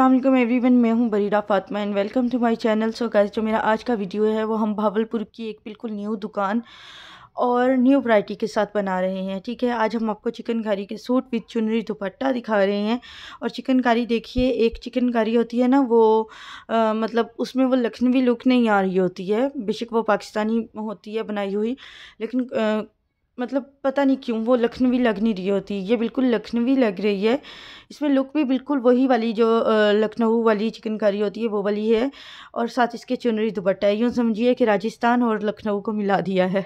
असलम वन मैं हूँ Bareera Fatima and welcome to my channel so guys जो मेरा आज का वीडियो है वो हम भावलपुर की एक बिल्कुल न्यू दुकान और न्यू वराइटी के साथ बना रहे हैं ठीक है आज हम आपको चिकनकारी के सूट विथ चुनरी दुपट्टा दिखा रहे हैं और चिकनकारी देखिए एक चिकनकारी होती है ना वो आ, मतलब उसमें वो लखनवी लुक नहीं आ रही होती है बेशक वो पाकिस्तानी होती है बनाई हुई लेकिन आ, मतलब पता नहीं क्यों वो लखनवी लग नहीं रही होती ये बिल्कुल लखनवी लग रही है इसमें लुक भी बिल्कुल वही वाली जो लखनऊ वाली चिकनकारी होती है वो वाली है और साथ इसके चुनरी दुपट्टा है यूँ समझिए कि राजस्थान और लखनऊ को मिला दिया है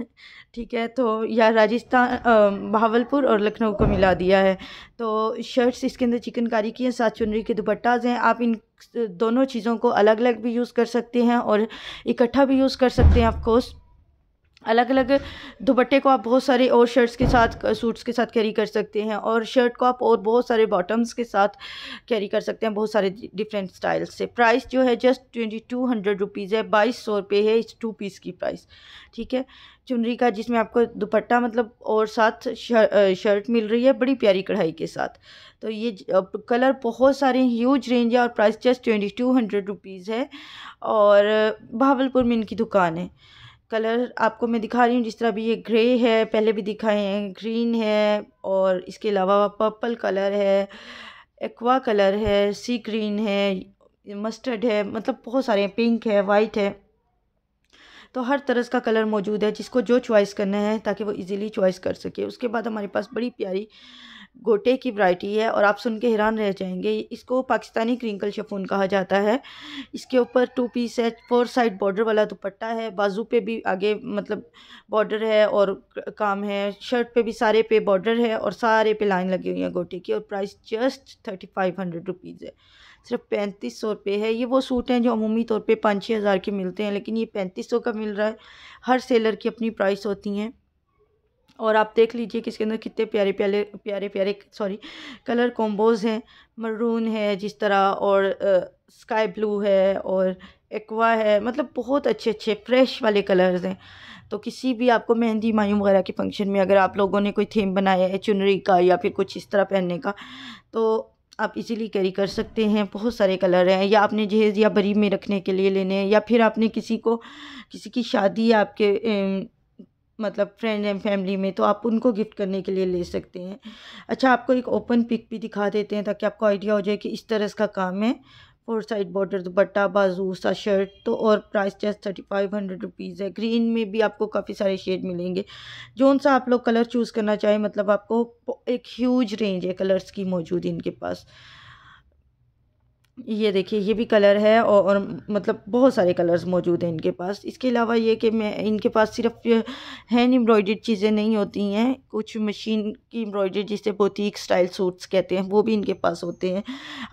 ठीक है तो या राजस्थान भावलपुर और लखनऊ को मिला दिया है तो शर्ट्स इसके अंदर चिकनकारी की हैं साथ चुनरी के दुपट्टाज हैं आप इन दोनों चीज़ों को अलग अलग भी यूज़ कर सकते हैं और इकट्ठा भी यूज़ कर सकते हैं ऑफकोर्स अलग अलग दुपट्टे को आप बहुत सारे और शर्ट्स के साथ सूट्स के साथ कैरी कर सकते हैं और शर्ट को आप और बहुत सारे बॉटम्स के साथ कैरी कर सकते हैं बहुत सारे डिफरेंट स्टाइल्स से प्राइस जो है just twenty two hundred rupees है बाईस सौ रुपये है इस टू पीस की प्राइस ठीक है चुनरी का जिसमें आपको दुपट्टा मतलब और साथ शर्ट मिल रही है बड़ी प्यारी कढ़ाई के साथ तो ये कलर बहुत सारे ह्यूज रेंज है और price just twenty two hundred rupees है और भावलपुर में इनकी दुकान है कलर आपको मैं दिखा रही हूँ जिस तरह भी ये ग्रे है पहले भी दिखाए हैं ग्रीन है और इसके अलावा पर्पल कलर है एक्वा कलर है सी ग्रीन है मस्टर्ड है मतलब बहुत सारे हैं पिंक है वाइट है तो हर तरह का कलर मौजूद है जिसको जो चॉइस करना है ताकि वो इजीली चॉइस कर सके उसके बाद हमारे पास बड़ी प्यारी गोटे की वैरायटी है और आप सुन के हैरान रह जाएंगे इसको पाकिस्तानी क्रिंकल शफून कहा जाता है इसके ऊपर टू पीस है फोर साइड बॉर्डर वाला दुपट्टा है बाजू पे भी आगे मतलब बॉर्डर है और काम है शर्ट पे भी सारे पे बॉर्डर है और सारे पे लाइन लगी हुई है गोटे की और price just thirty five hundred rupees है सिर्फ पैंतीस सौ रुपये है ये वो सूट हैं जो अमूमी तौर पर पाँच छः हज़ार के मिलते हैं लेकिन ये पैंतीस सौ का मिल रहा है हर सेलर की अपनी प्राइस होती हैं और आप देख लीजिए कि इसके अंदर कितने प्यारे प्यारे प्यारे प्यारे सॉरी कलर कॉम्बोज हैं मरून है जिस तरह और आ, स्काई ब्लू है और एक्वा है मतलब बहुत अच्छे अच्छे फ्रेश वाले कलर्स हैं तो किसी भी आपको मेहंदी मायूम वगैरह के फंक्शन में अगर आप लोगों ने कोई थीम बनाया है चुनरी का या फिर कुछ इस तरह पहनने का तो आप इजीली कैरी कर सकते हैं बहुत सारे कलर हैं या आपने जहेज़ या बरी में रखने के लिए लेने हैं या फिर आपने किसी को किसी की शादी या आपके मतलब फ्रेंड एंड फैमिली में तो आप उनको गिफ्ट करने के लिए ले सकते हैं अच्छा आपको एक ओपन पिक भी दिखा देते हैं ताकि आपको आइडिया हो जाए कि इस तरह का काम है फोर साइड बॉर्डर दुपट्टा बाजू सा शर्ट तो और price just thirty five hundred rupees है ग्रीन में भी आपको काफ़ी सारे शेड मिलेंगे जोन सा आप लोग कलर चूज़ करना चाहें मतलब आपको एक ह्यूज रेंज है कलर्स की मौजूद इनके पास ये देखिए ये भी कलर है और, और मतलब बहुत सारे कलर्स मौजूद हैं इनके पास इसके अलावा ये कि मैं इनके पास सिर्फ हैंड एम्ब्रॉयड्रीड चीज़ें नहीं होती हैं कुछ मशीन की एम्ब्रॉयड जिसे बोतीक स्टाइल सूट्स कहते हैं वो भी इनके पास होते हैं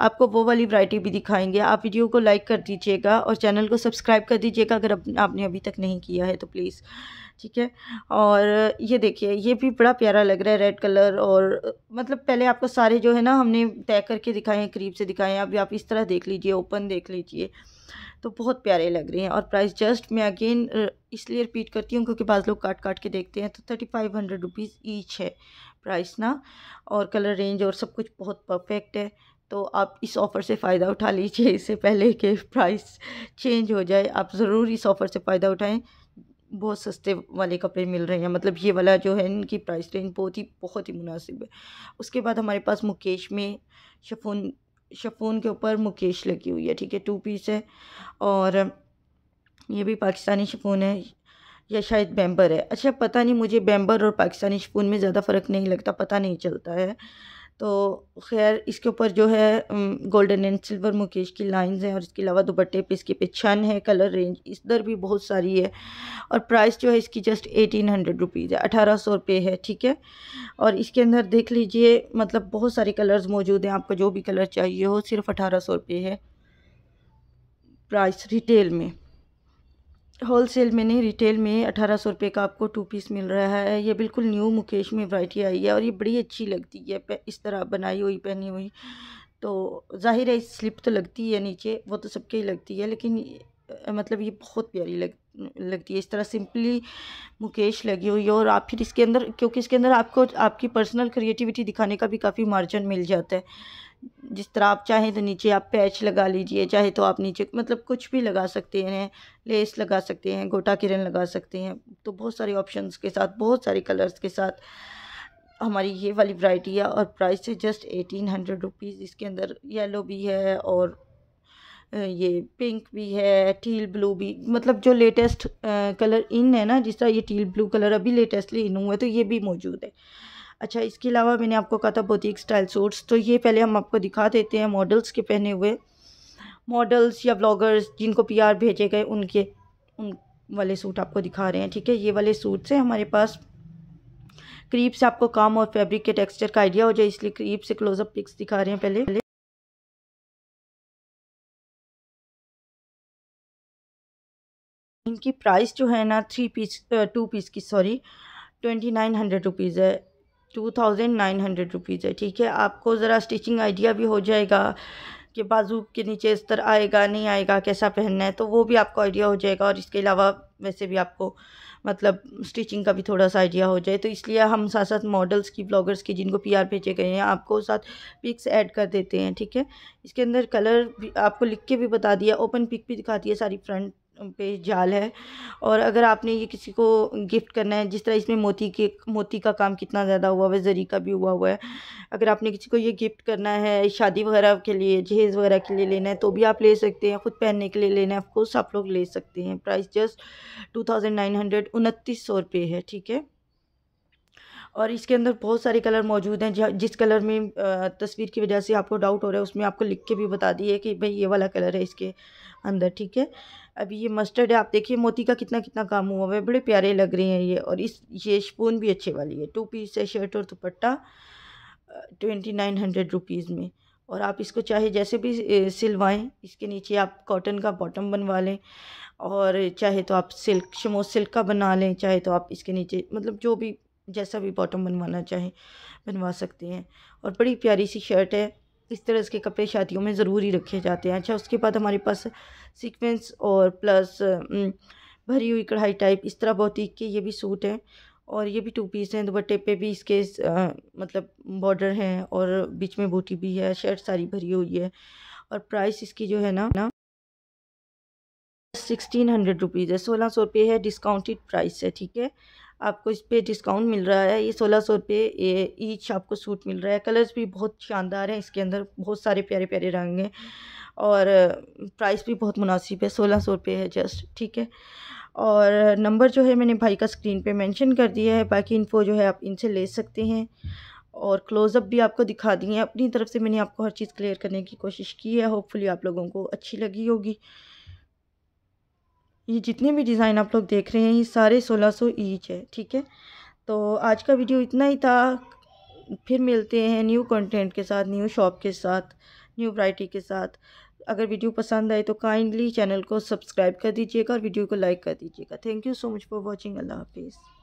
आपको वो वाली वैरायटी भी दिखाएंगे आप वीडियो को लाइक कर दीजिएगा और चैनल को सब्सक्राइब कर दीजिएगा अगर आपने अभी तक नहीं किया है तो प्लीज़ ठीक है और ये देखिए ये भी बड़ा प्यारा लग रहा है रेड कलर और मतलब पहले आपको सारे जो है ना हमने तय करके दिखाए हैं करीब से दिखाए हैं अभी आप इस तरह देख लीजिए ओपन देख लीजिए तो बहुत प्यारे लग रहे हैं और प्राइस जस्ट मैं अगेन इसलिए रिपीट करती हूँ क्योंकि बाद लोग काट काट के देखते हैं तो thirty five hundred rupees each है प्राइस ना और कलर रेंज और सब कुछ बहुत परफेक्ट है तो आप इस ऑफ़र से फ़ायदा उठा लीजिए इससे पहले कि प्राइस चेंज हो जाए आप ज़रूर इस ऑफ़र से फ़ायदा उठाएँ बहुत सस्ते वाले कपड़े मिल रहे हैं मतलब ये वाला जो है इनकी प्राइस रेंज बहुत ही बहुत ही मुनासिब है उसके बाद हमारे पास मुकेश में शफून शफून के ऊपर मुकेश लगी हुई है ठीक है टू पीस है और ये भी पाकिस्तानी शफून है या शायद बैम्बर है अच्छा पता नहीं मुझे बैम्बर और पाकिस्तानी शफून में ज़्यादा फ़र्क नहीं लगता पता नहीं चलता है तो खैर इसके ऊपर जो है गोल्डन एंड सिल्वर मुकेश की लाइंस हैं और इसके अलावा दुपट्टे पे इसके पे छन है कलर रेंज इस दर भी बहुत सारी है और प्राइस जो है इसकी जस्ट एटीन हंड्रेड रुपीज़ है अठारह सौ रुपये है ठीक है और इसके अंदर देख लीजिए मतलब बहुत सारे कलर्स मौजूद हैं आपको जो भी कलर चाहिए हो सिर्फ अठारह सौ रुपये है प्राइस रिटेल में होल सेल में नहीं रिटेल में अठारह सौ रुपये का आपको टू पीस मिल रहा है ये बिल्कुल न्यू मुकेश में वराइटी आई है और ये बड़ी अच्छी लगती है इस तरह बनाई हुई पहनी हुई तो जाहिर है स्लिप तो लगती है नीचे वो तो सबके ही लगती है लेकिन मतलब ये बहुत प्यारी लग लगती है इस तरह सिंपली मुकेश लगी हुई है और आप फिर इसके अंदर क्योंकि इसके अंदर आपको आपकी पर्सनल क्रिएटिविटी दिखाने का भी काफ़ी मार्जिन मिल जाता है जिस तरह आप चाहें तो नीचे आप पैच लगा लीजिए चाहे तो आप नीचे मतलब कुछ भी लगा सकते हैं लेस लगा सकते हैं गोटा किरण लगा सकते हैं तो बहुत सारे ऑप्शंस के साथ बहुत सारे कलर्स के साथ हमारी ये वाली वैरायटी है और प्राइस है जस्ट एटीन हंड्रेड रुपीज़ इसके अंदर येलो भी है और ये पिंक भी है टील ब्लू भी मतलब जो लेटेस्ट कलर इन है ना जिस तरह ये टील ब्लू कलर अभी लेटेस्टली इन हुआ है तो ये भी मौजूद है अच्छा इसके अलावा मैंने आपको कहा था बोतिक स्टाइल सूट्स तो ये पहले हम आपको दिखा देते हैं मॉडल्स के पहने हुए मॉडल्स या ब्लॉगर्स जिनको पीआर भेजे गए उनके उन वाले सूट आपको दिखा रहे हैं ठीक है ये वाले सूट से हमारे पास क्रीप से आपको काम और फैब्रिक के टेक्सचर का आइडिया हो जाए इसलिए क्रीप से क्लोजअप पिक्स दिखा रहे हैं पहले पहले इनकी प्राइस जो है ना थ्री पीस टू पीस की sorry twenty nine hundred rupees है two thousand nine hundred rupees है ठीक है आपको ज़रा स्टिचिंग आइडिया भी हो जाएगा कि बाजू के नीचे इस तरह आएगा नहीं आएगा कैसा पहनना है तो वो भी आपको आइडिया हो जाएगा और इसके अलावा वैसे भी आपको मतलब स्टिचिंग का भी थोड़ा सा आइडिया हो जाए तो इसलिए हम साथ साथ मॉडल्स की ब्लॉगर्स की जिनको पीआर भेजे गए हैं आपको साथ पिक्स ऐड कर देते हैं ठीक है इसके अंदर कलर भी आपको लिख के भी बता दिया ओपन पिक भी दिखाती है सारी फ्रंट पे जाल है और अगर आपने ये किसी को गिफ्ट करना है जिस तरह इसमें मोती के मोती का काम कितना ज़्यादा हुआ हुआ है जरी का भी हुआ हुआ है अगर आपने किसी को ये गिफ्ट करना है शादी वगैरह के लिए जहेज़ वगैरह के लिए लेना है तो भी आप ले सकते हैं ख़ुद पहनने के लिए लेना है ऑफकोर्स आप लोग ले सकते हैं price just two thousand nine hundred उनतीस सौ रुपये है ठीक है और इसके अंदर बहुत सारे कलर मौजूद हैं जिस कलर में तस्वीर की वजह से आपको डाउट हो रहा है उसमें आपको लिख के भी बता दिए कि भाई ये वाला कलर है इसके अंदर ठीक है अभी ये मस्टर्ड है आप देखिए मोती का कितना कितना काम हुआ है बड़े प्यारे लग रहे हैं ये और इस ये स्पून भी अच्छे वाली है टू पीस है शर्ट और दुपट्टा ट्वेंटी नाइन हंड्रेड रुपीज़ में और आप इसको चाहे जैसे भी सिलवाएं इसके नीचे आप कॉटन का बॉटम बनवा लें और चाहे तो आप सिल्क शमो सिल्क का बना लें चाहे तो आप इसके नीचे मतलब जो भी जैसा भी बॉटम बनवाना चाहें बनवा सकते हैं और बड़ी प्यारी सी शर्ट है इस तरह इसके कपड़े शादियों में ज़रूर ही रखे जाते हैं अच्छा उसके बाद हमारे पास सीक्वेंस और प्लस भरी हुई कढ़ाई टाइप इस तरह ही के ये भी सूट हैं और ये भी टू पीस हैं दुपट्टे पे भी इसके आ, मतलब बॉर्डर हैं और बीच में बूटी भी है शर्ट सारी भरी हुई है और प्राइस इसकी जो है ना ना सिक्सटीन हंड्रेड रुपीज़ है सोलह सौ रुपये है डिस्काउंटेड प्राइस है ठीक है आपको इस पर डिस्काउंट मिल रहा है ये सोलह सौ रुपये ईच आपको सूट मिल रहा है कलर्स भी बहुत शानदार हैं इसके अंदर बहुत सारे प्यारे प्यारे रंग हैं और प्राइस भी बहुत मुनासिब है सोलह सौ रुपये है जस्ट ठीक है और नंबर जो है मैंने भाई का स्क्रीन पे मेंशन कर दिया है बाकी इन्फो जो है आप इनसे ले सकते हैं और क्लोज़अप भी आपको दिखा दिए हैं अपनी तरफ से मैंने आपको हर चीज़ क्लियर करने की कोशिश की है होपफुली आप लोगों को अच्छी लगी होगी ये जितने भी डिज़ाइन आप लोग देख रहे हैं ये सारे सोलह सौ ईच है ठीक है तो आज का वीडियो इतना ही था फिर मिलते हैं न्यू कंटेंट के साथ न्यू शॉप के साथ न्यू वाइटी के साथ अगर वीडियो पसंद आए तो काइंडली चैनल को सब्सक्राइब कर दीजिएगा और वीडियो को लाइक कर दीजिएगा thank you so much for watching अल्लाह हाफिज़